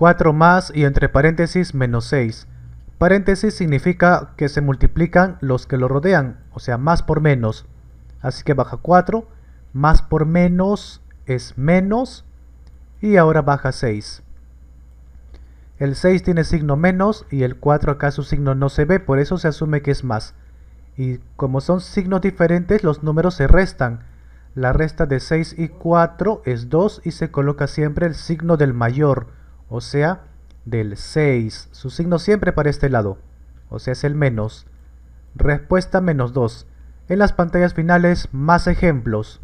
4 más y entre paréntesis menos 6. Paréntesis significa que se multiplican los que lo rodean, o sea, más por menos. Así que baja 4, más por menos es menos, y ahora baja 6. El 6 tiene signo menos y el 4 acá su signo no se ve, por eso se asume que es más. Y como son signos diferentes, los números se restan. La resta de 6 y 4 es 2 y se coloca siempre el signo del mayor o sea, del 6. Su signo siempre para este lado, o sea, es el menos. Respuesta menos 2. En las pantallas finales, más ejemplos.